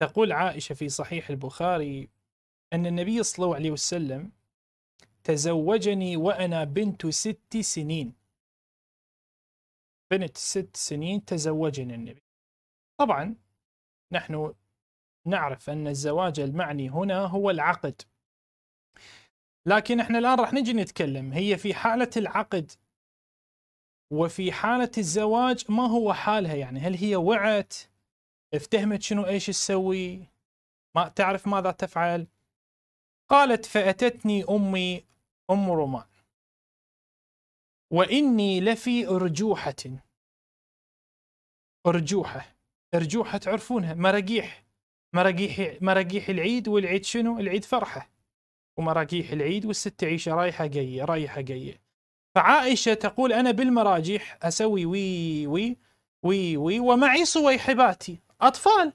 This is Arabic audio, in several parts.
تقول عائشة في صحيح البخاري أن النبي صلى الله عليه وسلم تزوجني وأنا بنت ست سنين بنت ست سنين تزوجني النبي طبعا نحن نعرف أن الزواج المعني هنا هو العقد لكن احنا الآن راح نجي نتكلم هي في حالة العقد وفي حالة الزواج ما هو حالها يعني هل هي وعت افتهمت شنو ايش تسوي ما تعرف ماذا تفعل قالت فأتتني أمي أم رومان وإني لفي أرجوحة أرجوحة أرجوحة تعرفونها مراقيح مراقيح مراقيح العيد والعيد شنو؟ العيد فرحة ومراقيح العيد والست عيشة رايحة جاية رايحة جاية فعائشة تقول أنا بالمراجيح أسوي وي وي وي وي ومعي صويحباتي اطفال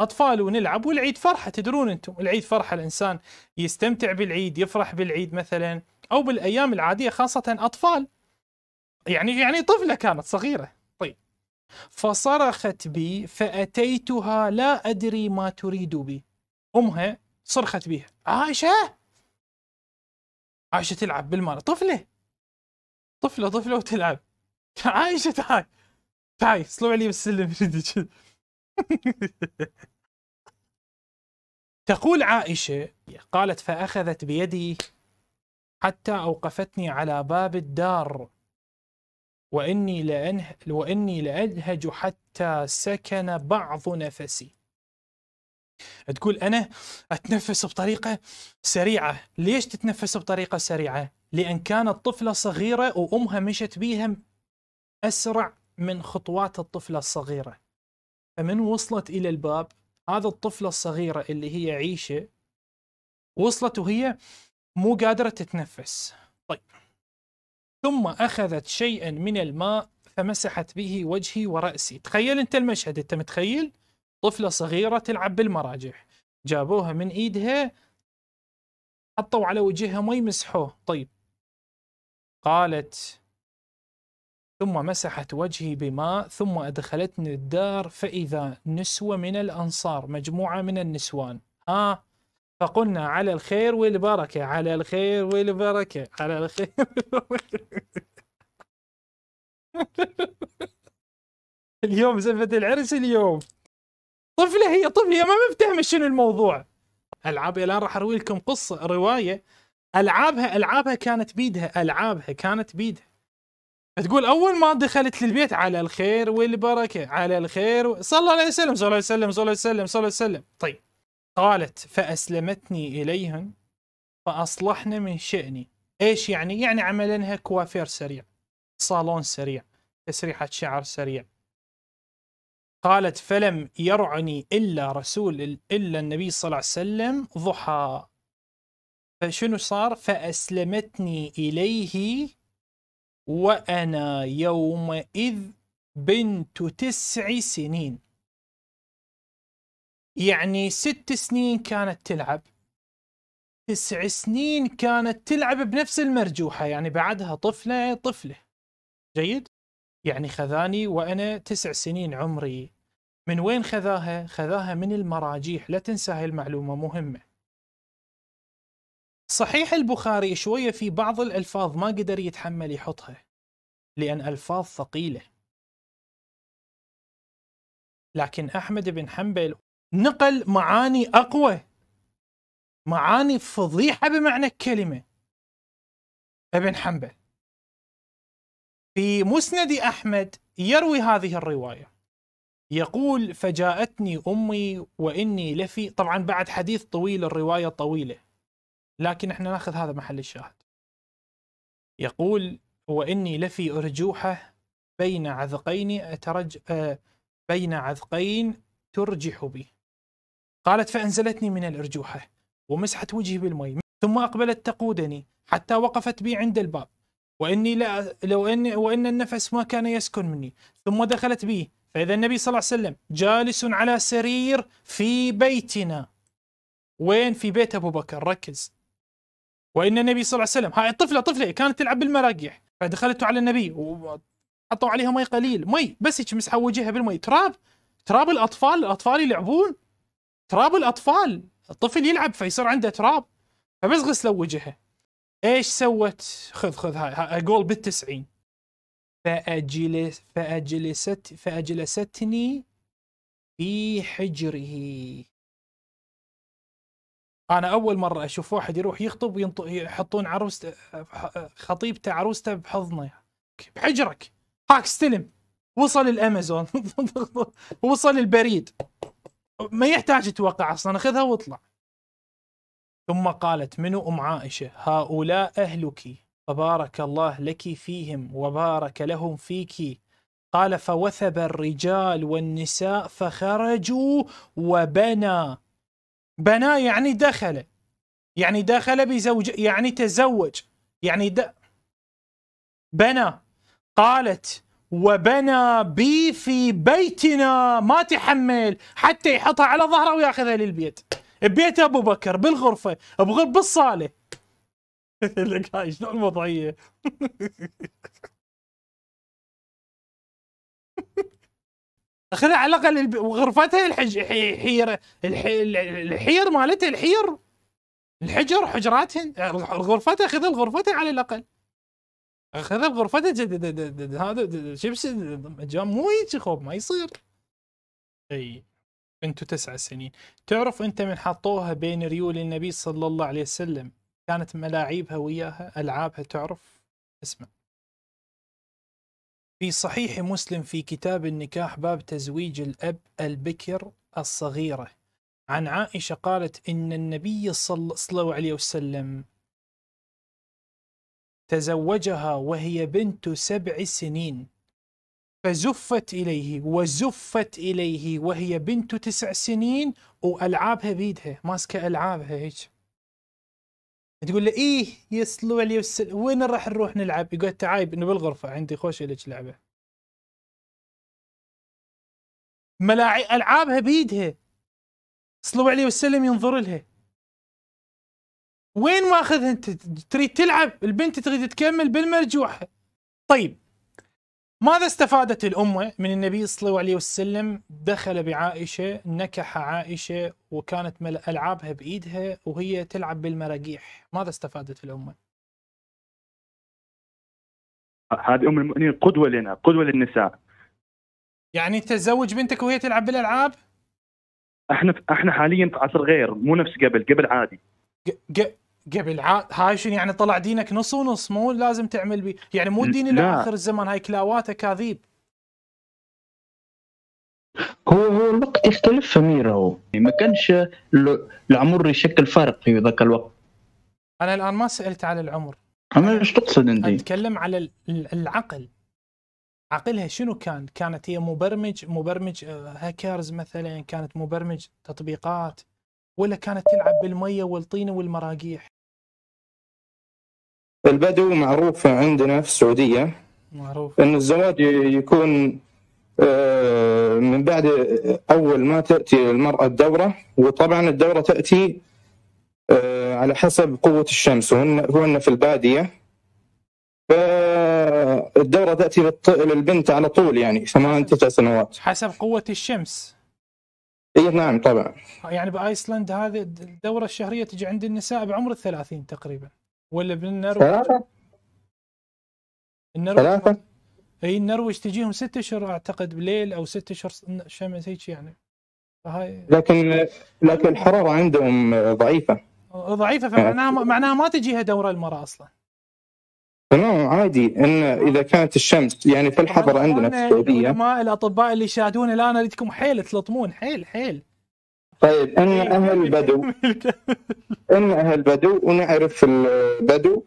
اطفال ونلعب والعيد فرحه تدرون انتم العيد فرحه الانسان يستمتع بالعيد يفرح بالعيد مثلا او بالايام العاديه خاصه اطفال يعني يعني طفله كانت صغيره طيب فصرخت بي فاتيتها لا ادري ما تريد بي امها صرخت بها عائشه عائشه تلعب بالمره طفله طفله طفله وتلعب عائشه تعال تعال صلوا لي بالسلم تقول عائشة قالت فأخذت بيدي حتى أوقفتني على باب الدار وإني لأنه وإني لأنهج حتى سكن بعض نفسي تقول أنا أتنفس بطريقة سريعة ليش تتنفس بطريقة سريعة؟ لأن كانت طفلة صغيرة وأمها مشت بيها أسرع من خطوات الطفلة الصغيرة فمن وصلت إلى الباب هذا الطفلة الصغيرة اللي هي عيشة وصلت وهي مو قادرة تتنفس طيب ثم أخذت شيئا من الماء فمسحت به وجهي ورأسي تخيل أنت المشهد أنت متخيل طفلة صغيرة تلعب بالمراجح جابوها من إيدها حطوا على وجهها مي مسحوه طيب قالت ثم مسحت وجهي بماء ثم أدخلتني الدار فإذا نسوة من الأنصار مجموعة من النسوان آه فقلنا على الخير والبركة على الخير والبركة على الخير والبركة اليوم زفة العرس اليوم طفلة هي طفلة هي ما مفتهمة شنو الموضوع ألعاب الآن راح أروي لكم قصة رواية ألعابها ألعابها كانت بيدها ألعابها كانت بيدها تقول اول ما دخلت للبيت على الخير والبركه على الخير و... صلى الله عليه وسلم صلى الله عليه وسلم صلى الله عليه وسلم صلى الله عليه وسلم طيب قالت فاسلمتني اليهن فاصلحن من شاني ايش يعني يعني عملنها كوافير سريع صالون سريع تسريحه شعر سريع قالت فلم يرعني الا رسول الا النبي صلى الله عليه وسلم ضحى فشنو صار فاسلمتني اليه وأنا يومئذ بنت تسع سنين يعني ست سنين كانت تلعب تسع سنين كانت تلعب بنفس المرجوحة يعني بعدها طفلة طفلة جيد يعني خذاني وأنا تسع سنين عمري من وين خذاها؟ خذاها من المراجيح لا تنسى هاي المعلومة مهمة صحيح البخاري شوية في بعض الألفاظ ما قدر يتحمل يحطها لأن ألفاظ ثقيلة لكن أحمد بن حنبل نقل معاني أقوى معاني فضيحة بمعنى الكلمة ابن حنبل في مسند أحمد يروي هذه الرواية يقول فجاءتني أمي وإني لفي طبعا بعد حديث طويل الرواية طويلة لكن احنا ناخذ هذا محل الشاهد يقول واني لفي ارجوحه بين عذقين اترج آه، بين عذقين ترجح بي قالت فانزلتني من الارجوحه ومسحت وجهي بالمي ثم اقبلت تقودني حتى وقفت بي عند الباب واني لا لو ان وان النفس ما كان يسكن مني ثم دخلت بي فاذا النبي صلى الله عليه وسلم جالس على سرير في بيتنا وين في بيت ابو بكر ركز وان النبي صلى الله عليه وسلم هاي الطفله طفله كانت تلعب بالمراجيح فدخلتوا على النبي وحطوا عليها مي قليل مي بس هيك مسحوا وجهها بالمي تراب تراب الاطفال الاطفال يلعبون تراب الاطفال الطفل يلعب فيصير عنده تراب فبس غسلوا وجهها ايش سوت خذ خذ هاي اقول بالتسعين فأجلس فأجلست فأجلستني في حجره انا اول مره اشوف واحد يروح يخطب يحطون عروسته خطيبته عروسته بحضنه بحجرك هاك استلم وصل الامازون وصل البريد ما يحتاج توقع اصلا خذها واطلع ثم قالت منو ام عائشه هؤلاء اهلك فبارك الله لك فيهم وبارك لهم فيك قال فوثب الرجال والنساء فخرجوا وبنى بنا يعني دخل يعني دخل بزوج يعني تزوج يعني د... بنى قالت وبنى بي في بيتنا ما تحمل حتى يحطها على ظهره وياخذها للبيت ببيت ابو بكر بالغرفه بغرب بالصاله لك هاي شنو الوضعيه اخذها على الاقل غرفتها الحج حير الحير مالتها الحير الحجر حجراتهن غرفتها خذها غرفتها على الاقل خذ غرفتها هذا شيبس مو هيك ما يصير اي انتو تسع سنين تعرف انت من حطوها بين ريول النبي صلى الله عليه وسلم كانت ملاعيبها وياها العابها تعرف اسمع في صحيح مسلم في كتاب النكاح باب تزويج الأب البكر الصغيرة عن عائشة قالت إن النبي صلى الله عليه وسلم تزوجها وهي بنت سبع سنين فزفت إليه وزفت إليه وهي بنت تسع سنين وألعابها بيدها ماسكة ألعابها هيك تقول له ايه يسلو علي وسل... وين راح نروح نلعب يقول تعايب انه بالغرفه عندي خوش لك لعبه ملاعي العابها بيدها صلوا عليه وسلم ينظر لها وين واخذها انت تريد تلعب البنت تريد تكمل بالمرجوحه طيب ماذا استفادت الأمة من النبي صلى الله عليه وسلم دخل بعائشة نكح عائشة وكانت ألعابها بإيدها وهي تلعب بالمراجيح ماذا استفادت الأمة هذه أم المؤمنين قدوة لنا قدوة للنساء يعني تزوج بنتك وهي تلعب بالألعاب احنا احنا حاليا في عصر غير مو نفس قبل قبل عادي قبل عاد هاي شنو يعني طلع دينك نص ونص مو لازم تعمل بي يعني مو الدين اللي اخر الزمان هاي كلاوات اكاذيب هو هو الوقت يختلف اميره هو يعني ما كانش العمر يشكل فارق في ذاك الوقت انا الان ما سالت على العمر انا ايش تقصد انت؟ اتكلم على العقل عقلها شنو كان؟ كانت هي مبرمج مبرمج آه، هاكرز مثلا كانت مبرمج تطبيقات ولا كانت تلعب بالميه والطينه والمراقيح؟ البدو معروف عندنا في السعودية معروف أن الزواج يكون آه، من بعد أول ما تأتي المرأة الدورة وطبعا الدورة تأتي آه، على حسب قوة الشمس وهن في البادية فالدورة تأتي للبنت على طول يعني ثمان تسع سنوات حسب قوة الشمس اي نعم طبعا يعني بايسلند هذه الدورة الشهرية تجي عند النساء بعمر الثلاثين تقريبا ولا بالنرويج ثلاثة النرويج ثلاثة اي النرويج تجيهم ست اشهر اعتقد بليل او ست اشهر شمس هيك يعني فهاي لكن لكن الحرارة عندهم ضعيفة ضعيفة فمعناها معناها ما تجيها دورة المرأة اصلا تمام عادي ان اذا كانت الشمس يعني في الحضر عندنا في السعوديه ما الاطباء اللي يشاهدون الان اريدكم حيل تلطمون حيل حيل طيب أنا إيه؟ أهل بدو أنا أهل بدو ونعرف البدو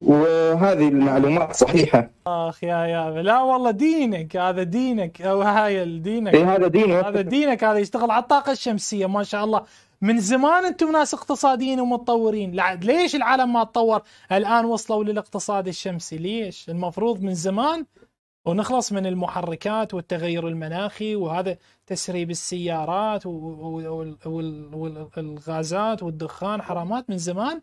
وهذه المعلومات صحيحة آخ يا يا لا والله دينك هذا دينك أو هاي دينك إيه هذا دينك هذا دينك هذا يشتغل على الطاقة الشمسية ما شاء الله من زمان انتم ناس اقتصاديين ومتطورين ليش العالم ما تطور الان وصلوا للاقتصاد الشمسي ليش المفروض من زمان ونخلص من المحركات والتغير المناخي وهذا تسريب السيارات والغازات والدخان حرامات من زمان